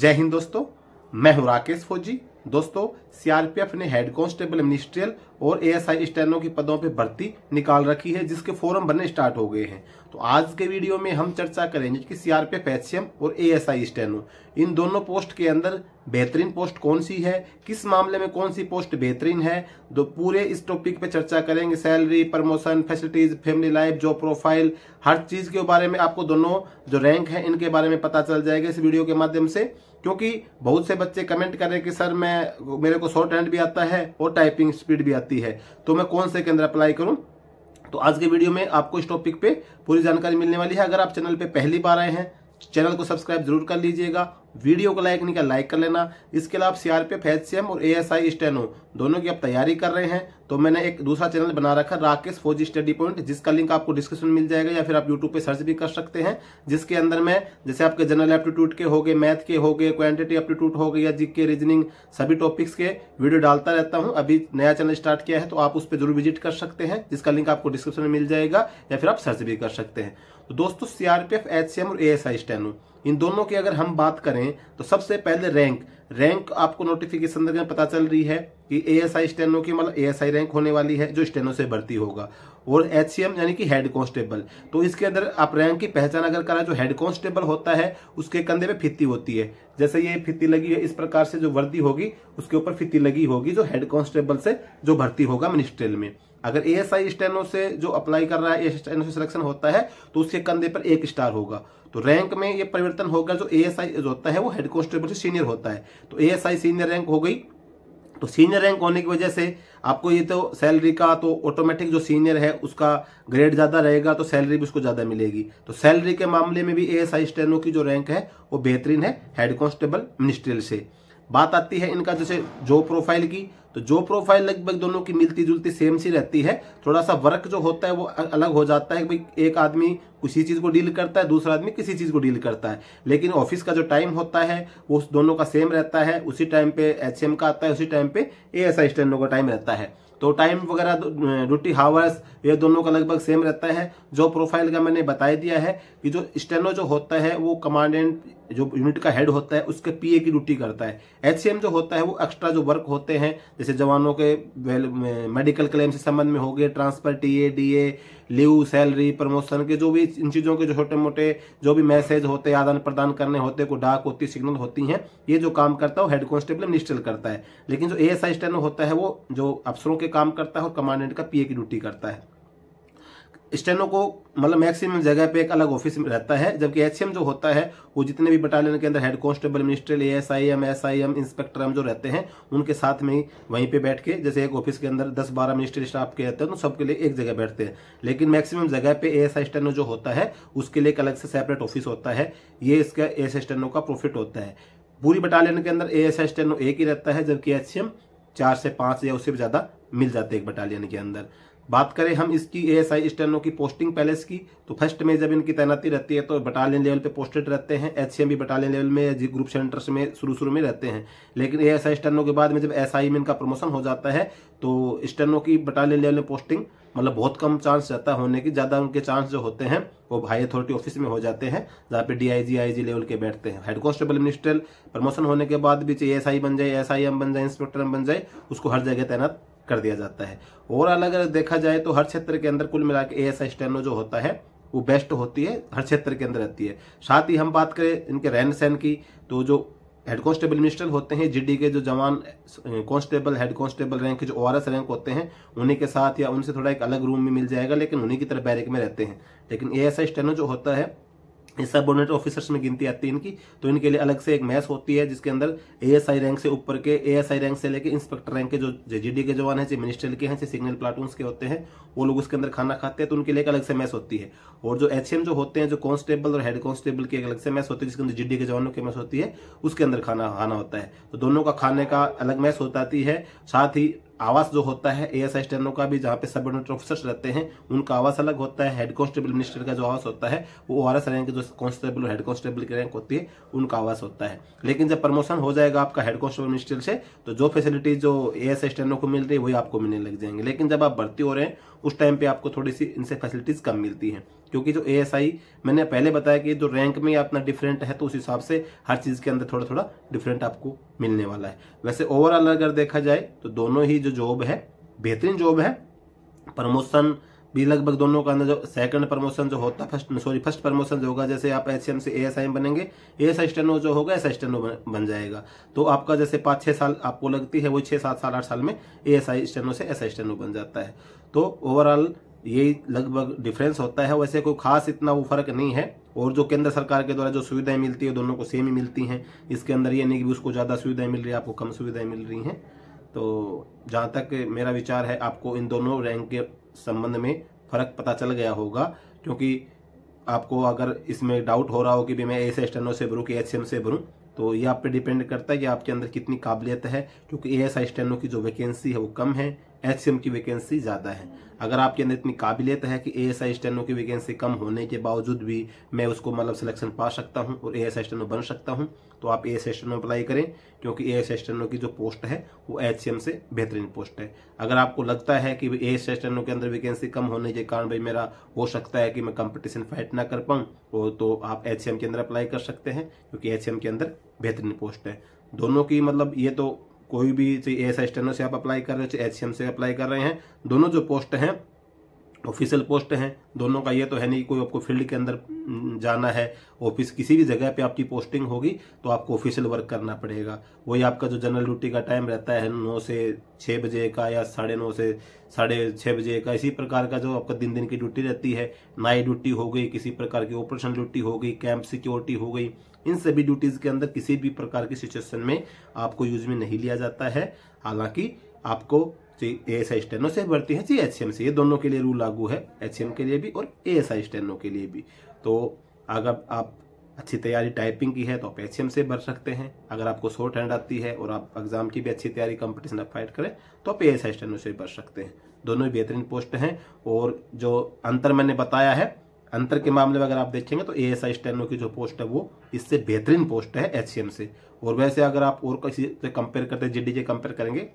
जय हिंद दोस्तों मैं हूं राकेश फौजी दोस्तों सीआरपीएफ ने हेड कांस्टेबल मिनिस्ट्रियल और एएसआई स्टेनो की पदों पर भर्ती निकाल रखी है जिसके फॉर्म भरने स्टार्ट हो गए हैं तो आज के वीडियो में हम चर्चा करेंगे कि सीआरपीएफ एचसीएम और एएसआई स्टैनो इन दोनों पोस्ट के अंदर बेहतरीन पोस्ट कौन सी है किस मामले में कौन सी पोस्ट बेहतरीन है तो पूरे इस टॉपिक पे चर्चा करेंगे salary promotion facilities family life job profile हर चीज के बारे में आपको दोनों जो रैंक है इनके बारे में पता चल जाएगा इस वीडियो के माध्यम से क्योंकि बहुत से बच्चे कमेंट कर रहे हैं कि सर मैं मेरे को शॉर्ट हैंड भी आता है और टाइपिंग स्पीड भी आती है तो मैं कौन से केंद्र अप्लाई करूं तो आज के वीडियो में आपको इस टॉपिक पे पूरी जानकारी मिलने वाली है अगर आप चैनल पे पहली बार आए हैं चैनल को सब्सक्राइब जरूर कर लीजिएगा वीडियो को लाइक नहीं किया लाइक कर लेना इसके अलावा सीआरपीएफ एचसीएम और एएसआई स्टेनो दोनों की आप तैयारी कर रहे हैं तो मैंने एक दूसरा चैनल बना रखा राकेश फौज स्टडी पॉइंट जिसका लिंक आपको डिस्क्रिप्शन मिल जाएगा या फिर आप यूट्यूब पे सर्च भी कर सकते हैं जिसके अंदर मैं जैसे आपके जनरल एप्टीट्यूड के हो गए मैथ के हो गए क्वान्टिटी एप्टीट्यूड हो गए या जी के रीजनिंग सभी टॉपिक्स के वीडियो डालता रहता हूँ अभी नया चैनल स्टार्ट किया है तो आप उस पर जरूर विजिट कर सकते हैं जिसका लिंक आपको डिस्क्रिप्शन में मिल जाएगा या फिर आप सर्च भी कर सकते हैं तो दोस्तों सीआरपीएफ एच और आई स्टेनो इन दोनों की अगर हम बात करें तो सबसे पहले रैंक रैंक आपको नोटिफिकेशन पता चल रही है कि ए एस आई स्टेनो की मतलब ए एस आई रैंक होने वाली है जो स्टेनो से भर्ती होगा और एच सी एम यानी कि हेड कांस्टेबल तो इसके अंदर आप रैंक की पहचान अगर करा जो हेड कांस्टेबल होता है उसके कंधे पे फित्ती होती है जैसे ये फित्ती लगी है इस प्रकार से जो वर्दी होगी उसके ऊपर फित्ती लगी होगी जो हेड कांस्टेबल से जो भर्ती होगा मिनिस्ट्रियल में अगर ए एस आई स्टेनो से जो अप्लाई कर रहा है एस स्टेनो से सिलेक्शन होता है तो उसके कंधे पर एक स्टार होगा तो रैंक में ये परिवर्तन होगा जो ए एस आई होता है वो हेड कांस्टेबल से सीनियर होता है तो A S I senior rank हो गई तो सीनियर रैंक होने की वजह से आपको ये तो सैलरी का तो ऑटोमेटिक जो सीनियर है उसका ग्रेड ज़्यादा रहेगा तो सैलरी भी उसको ज़्यादा मिलेगी तो सैलरी के मामले में भी ए एस आई स्टेनो की जो रैंक है वो बेहतरीन है हेड कॉन्स्टेबल मिनिस्ट्रियल से बात आती है इनका जैसे जॉब प्रोफाइल की तो जो प्रोफाइल लगभग दोनों की मिलती जुलती सेम सी रहती है थोड़ा सा वर्क जो होता है वो अलग हो जाता है भाई एक आदमी उसी चीज़ को डील करता है दूसरा आदमी किसी चीज़ को डील करता है लेकिन ऑफिस का जो टाइम होता है वो दोनों का सेम रहता है उसी टाइम पे एच का आता है उसी टाइम पे ए एस का टाइम रहता है तो टाइम वगैरह ड्यूटी हावर्स ये दोनों का लगभग सेम रहता है जो प्रोफाइल का मैंने बताया दिया है कि जो स्टेनो जो होता है वो कमांडेंट जो यूनिट का हेड होता है उसके पीए की ड्यूटी करता है एचसीएम जो होता है वो एक्स्ट्रा जो वर्क होते हैं जैसे जवानों के मेडिकल क्लेम से संबंध में हो गए transfer TA A leave salary promotion के जो भी इन चीज़ों के जो छोटे मोटे जो भी मैसेज होते हैं आदान प्रदान करने होते को डाक होती सिग्नल होती हैं ये जो काम करता है वो हेड कॉन्स्टेबल निश्चल करता है लेकिन जो ए एस होता है वो जो अफसरों के के काम करता है और कमांडेंट का पीए की ड्यूटी करता है स्टेनो को मतलब मैक्सिमम जगह पे एक अलग ऑफिस में रहता है जबकि एचसीएम जो होता है वो जितने भी बटालियन के अंदर head constable ministerial ASIM SIM inspector जो रहते हैं उनके साथ में ही वहीं पे बैठ के जैसे एक ऑफिस के अंदर 10-12 मिनिस्ट्रियल स्टाफ के रहते हैं तो सबके लिए एक जगह बैठते हैं लेकिन मैक्सिमम जगह पे एस स्टेनो जो होता है उसके लिए एक अलग से सेपरेट ऑफिस होता है ये इसका ए स्टेनो का प्रॉफिट होता है पूरी बटालियन के अंदर ए एस एक ही रहता है जबकि एच चार से पांच या उससे भी ज्यादा मिल जाते हैं एक बटालियन के अंदर बात करें हम इसकी ए एस आई की पोस्टिंग पैलेस की तो फर्स्ट में जब इनकी तैनाती रहती है तो बटालियन लेवल पे पोस्टेड रहते हैं एच भी बटालियन लेवल में जी ग्रुप सेंटर्स में शुरू शुरू में रहते हैं लेकिन ए एस आई के बाद में जब एस आई में इनका प्रमोशन हो जाता है तो स्टेनो की बटालियन लेवल में पोस्टिंग मतलब बहुत कम चांस रहता है होने की ज़्यादा उनके चांस जो होते हैं वो हाई अथॉरिटी ऑफिस में हो जाते हैं जहाँ पे डीआईजी आईजी लेवल के बैठते हैं हेड कॉन्स्टेबल मिनिस्टर प्रमोशन होने के बाद भी चाहे आई बन जाए एम बन जाए इंस्पेक्टर बन जाए उसको हर जगह तैनात कर दिया जाता है और अलग अगर देखा जाए तो हर क्षेत्र के अंदर कुल मिला के स्टेनो जो होता है वो बेस्ट होती है हर क्षेत्र के अंदर रहती है साथ ही हम बात करें इनके रहन सहन की तो जो हेड कांस्टेबल मिनिस्टर होते हैं जीडी के जो जवान कांस्टेबल हेड कांस्टेबल रैंक के जो ओ रैंक होते हैं उन्हीं के साथ या उनसे थोड़ा एक अलग रूम में मिल जाएगा लेकिन उन्हीं की तरह बैरिक में रहते हैं लेकिन ए एस आई स्टेनो जो होता है सबॉर्डिनेट ऑफिसर्स में गिनती आती है इनकी तो इनके लिए अलग से एक मैच होती है जिसके अंदर एएसआई रैंक से ऊपर के एएसआई रैंक से लेकर इंस्पेक्टर रैंक के जो जेजीडी के जवान हैं चाहे मिनिस्ट्रियल के हैं चाहे सिग्नल प्लाटून के होते हैं वो लोग उसके अंदर खाना खाते हैं तो उनके लिए एक अलग से मैच होती है और जो एच जो होते हैं जो कॉन्स्टेबल और हेड कॉन्स्टेबल की अलग से मैच होती है जिसके अंदर जीडी के जवानों की मैच होती है उसके अंदर खाना खाना होता है तो दोनों का खाने का अलग मैच होता है साथ ही आवास जो होता है ए एस आई स्टेनो का भी जहाँ पे सब ऑर्डिनेट ऑफिसर्स रहते हैं उनका आवास अलग होता है हेड कांस्टेबल मिनिस्टर का जो आवास होता है वो ओ आर एस रैंक जो कांस्टेबल और हेड कांस्टेबल की रैंक होती है उनका आवास होता है लेकिन जब प्रमोशन हो जाएगा आपका हेड कांस्टेबल मिनिस्टर से तो जो फैसिलिटी जो ए एस आई को मिल रही है वही आपको मिलने लग जाएंगे लेकिन जब आप भर्ती हो रहे हैं उस टाइम पे आपको थोड़ी सी इनसे फैसिलिटीज़ कम मिलती हैं क्योंकि जो ए मैंने पहले बताया कि जो रैंक में अपना डिफरेंट है तो उस हिसाब से हर चीज़ के अंदर थोड़ा थोड़ा डिफरेंट आपको मिलने वाला है वैसे ओवरऑल अगर देखा जाए तो दोनों ही जो जॉब है बेहतरीन जॉब है प्रमोशन भी लगभग दोनों का अंदर जो सेकंड प्रमोशन जो होता फर्स्ट सॉरी फर्स्ट प्रमोशन जो होगा जैसे आप एच से ए एस बनेंगे ए एस असिस्टेंट जो होगा एस असिस्टेंट बन जाएगा तो आपका जैसे पाँच छः साल आपको लगती है वो छः सात साल आठ साल में ए एस आई से एस असिस्टेंट बन जाता है तो ओवरऑल यही लगभग डिफरेंस होता है वैसे कोई खास इतना वो फर्क नहीं है और जो केंद्र सरकार के द्वारा जो सुविधाएं मिलती है दोनों को सेम ही मिलती हैं इसके अंदर ये नहीं कि उसको ज़्यादा सुविधाएं मिल रही है आपको कम सुविधाएं मिल रही हैं तो जहाँ तक मेरा विचार है आपको इन दोनों रैंक के संबंध में फर्क पता चल गया होगा क्योंकि आपको अगर इसमें डाउट हो रहा हो कि भी मैं ए से स्टेनो से भरूँ कि एच से भरूँ तो ये आप पे डिपेंड करता है कि आपके अंदर कितनी काबिलियत है क्योंकि ए एस आई की जो वैकेंसी है वो कम है एच की वैकेंसी ज़्यादा है अगर आपके अंदर इतनी काबिलियत है कि ए एस आई स्टेनो की वैकेंसी कम होने के बावजूद भी मैं उसको मतलब सिलेक्शन पा सकता हूँ और ए एस आई स्टेनो बन सकता हूँ तो आप A S I steno apply करें क्योंकि ए एस आई स्टेनो की जो पोस्ट है वो एच सी एम से बेहतरीन पोस्ट है अगर आपको लगता है कि ए एस आई स्टेनो के अंदर वैकेंसी कम होने के कारण भाई मेरा हो सकता है कि मैं कंपटीशन फाइट ना कर पाऊँ और तो, तो आप एच सी एम के अंदर अप्लाई कर सकते हैं क्योंकि एच सी एम के अंदर बेहतरीन पोस्ट है दोनों की मतलब ये तो कोई भी ए तो एस से आप अप्लाई कर रहे हो चाहे एच से अप्लाई कर रहे हैं दोनों जो पोस्ट हैं ऑफिशियल पोस्ट हैं दोनों का ये तो है नहीं कोई आपको फील्ड के अंदर जाना है ऑफिस किसी भी जगह पे आपकी पोस्टिंग होगी तो आपको ऑफिशियल वर्क करना पड़ेगा वही आपका जो जनरल ड्यूटी का टाइम रहता है नौ से छः बजे का या साढ़े नौ से साढ़े छः बजे का इसी प्रकार का जो आपका दिन दिन की ड्यूटी रहती है नाइट ड्यूटी हो गई किसी प्रकार की ऑपरेशन ड्यूटी हो गई कैंप सिक्योरिटी हो गई इन सभी ड्यूटीज़ के अंदर किसी भी प्रकार की सिचुएशन में आपको यूज में नहीं लिया जाता है हालांकि आपको ए एस आई स्टेनो से भर्ती है सी एच से ये दोनों के लिए रूल लागू है एच के लिए भी और ए एस आई स्टेनो के लिए भी तो अगर आप अच्छी तैयारी टाइपिंग की है तो आप एच से भर सकते हैं अगर आपको शॉर्ट हैंड आती है और आप एग्जाम की भी अच्छी तैयारी कंपटीशन आप फाइट करें तो आप ए एस आई स्टेनो से भर सकते हैं दोनों ही बेहतरीन पोस्ट हैं और जो अंतर मैंने बताया है अंतर के मामले में अगर आप देखेंगे तो ए एस आई स्टेनो की जो पोस्ट है वो इससे बेहतरीन पोस्ट है एच से और वैसे अगर आप और किसी से कंपेयर करते जी डी कंपेयर करेंगे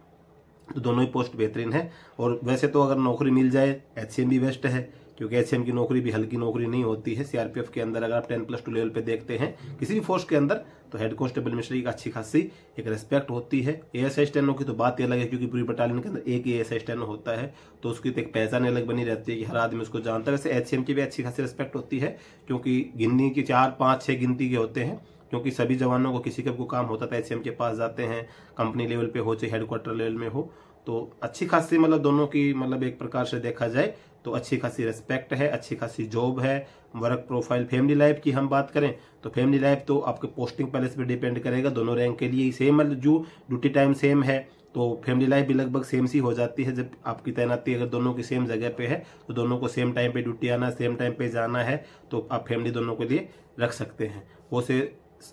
तो दोनों ही पोस्ट बेहतरीन है और वैसे तो अगर नौकरी मिल जाए एच भी बेस्ट है क्योंकि एच की नौकरी भी हल्की नौकरी नहीं होती है सीआरपीएफ के अंदर अगर आप टेन प्लस टू लेवल पे देखते हैं किसी भी फोर्स के अंदर तो हेड कॉन्स्टेबल मिश्री की अच्छी खासी एक रेस्पेक्ट होती है ए एस स्टैंडों की तो बात ही अलग है क्योंकि पूरी बटालियन के अंदर एक ए एस स्टैंड होता है तो उसकी तो एक पहचान अलग बनी रहती है कि हर आदमी उसको जानता है वैसे एच की भी अच्छी खासी रेस्पेक्ट होती है क्योंकि गिनती की चार पाँच छः गिनती के होते हैं क्योंकि सभी जवानों को किसी का को काम होता था ऐसे के पास जाते हैं कंपनी लेवल पे हो चाहे हेडक्वार्टर लेवल में हो तो अच्छी खासी मतलब दोनों की मतलब एक प्रकार से देखा जाए तो अच्छी खासी रिस्पेक्ट है अच्छी खासी जॉब है वर्क प्रोफाइल फैमिली लाइफ की हम बात करें तो फैमिली लाइफ तो आपके पोस्टिंग पैलेस पे डिपेंड करेगा दोनों रैंक के लिए सेम मतलब जो ड्यूटी टाइम सेम है तो फैमिली लाइफ भी लगभग सेम सी हो जाती है जब आपकी तैनाती अगर दोनों की सेम जगह पे है तो दोनों को सेम टाइम पे ड्यूटी आना सेम टाइम पे जाना है तो आप फैमिली दोनों के लिए रख सकते हैं वो से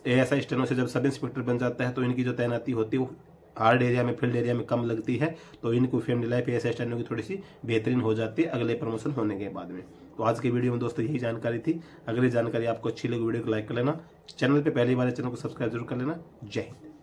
ए एस आई स्टेनो से जब सब इंस्पेक्टर बन जाता है तो इनकी जो तैनाती होती है वो हार्ड एरिया में फील्ड एरिया में कम लगती है तो इनको फैमिली लाइफ एस स्टैंडों की थोड़ी सी बेहतरीन हो जाती है अगले प्रमोशन होने के बाद में तो आज की वीडियो में दोस्तों यही जानकारी थी अगली जानकारी आपको अच्छी लगी वीडियो को लाइक कर लेना चैनल पर पहली बार चैनल को सब्सक्राइब जरूर कर लेना जय हिंद